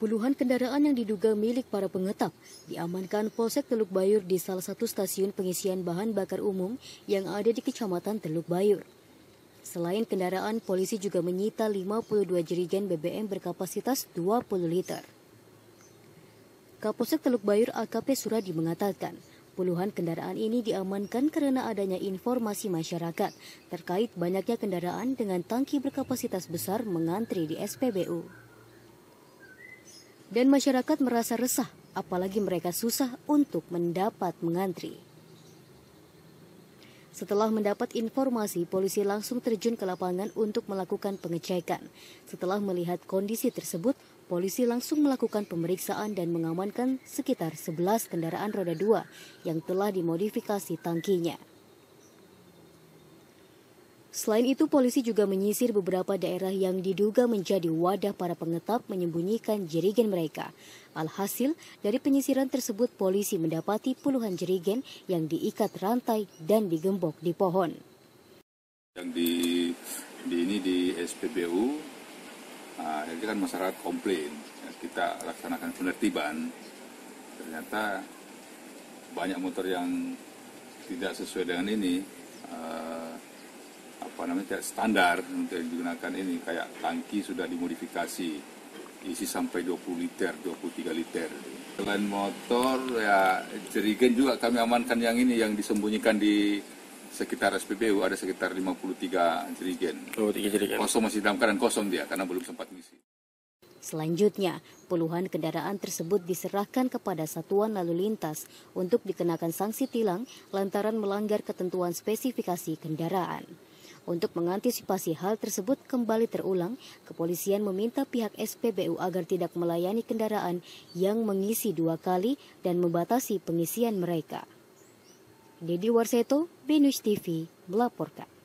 Puluhan kendaraan yang diduga milik para pengetap diamankan Polsek Teluk Bayur di salah satu stasiun pengisian bahan bakar umum yang ada di Kecamatan Teluk Bayur. Selain kendaraan, polisi juga menyita 52 jerigen BBM berkapasitas 20 liter. Kapolsek Teluk Bayur AKP Suradi mengatakan, puluhan kendaraan ini diamankan karena adanya informasi masyarakat terkait banyaknya kendaraan dengan tangki berkapasitas besar mengantri di SPBU dan masyarakat merasa resah apalagi mereka susah untuk mendapat mengantri. Setelah mendapat informasi, polisi langsung terjun ke lapangan untuk melakukan pengecekan. Setelah melihat kondisi tersebut, polisi langsung melakukan pemeriksaan dan mengamankan sekitar 11 kendaraan roda 2 yang telah dimodifikasi tangkinya. Selain itu, polisi juga menyisir beberapa daerah yang diduga menjadi wadah para pengetap menyembunyikan jerigen mereka. Alhasil, dari penyisiran tersebut polisi mendapati puluhan jerigen yang diikat rantai dan digembok di pohon. Yang di, di ini di SPBU, nah, ini kan masyarakat komplain, ya, kita laksanakan penertiban, ternyata banyak motor yang tidak sesuai dengan ini, ah, apa namanya standar untuk digunakan ini kayak tangki sudah dimodifikasi isi sampai 20 liter 23 liter selain motor ya jerigen juga kami amankan yang ini yang disembunyikan di sekitar SPBU ada sekitar 53 jerigen. Oh, jerigen. Kosong masih dalam keadaan kosong dia karena belum sempat misi Selanjutnya, puluhan kendaraan tersebut diserahkan kepada Satuan Lalu Lintas untuk dikenakan sanksi tilang lantaran melanggar ketentuan spesifikasi kendaraan. Untuk mengantisipasi hal tersebut kembali terulang, kepolisian meminta pihak SPBU agar tidak melayani kendaraan yang mengisi dua kali dan membatasi pengisian mereka. Dedi Warseto, Binus TV, melaporkan.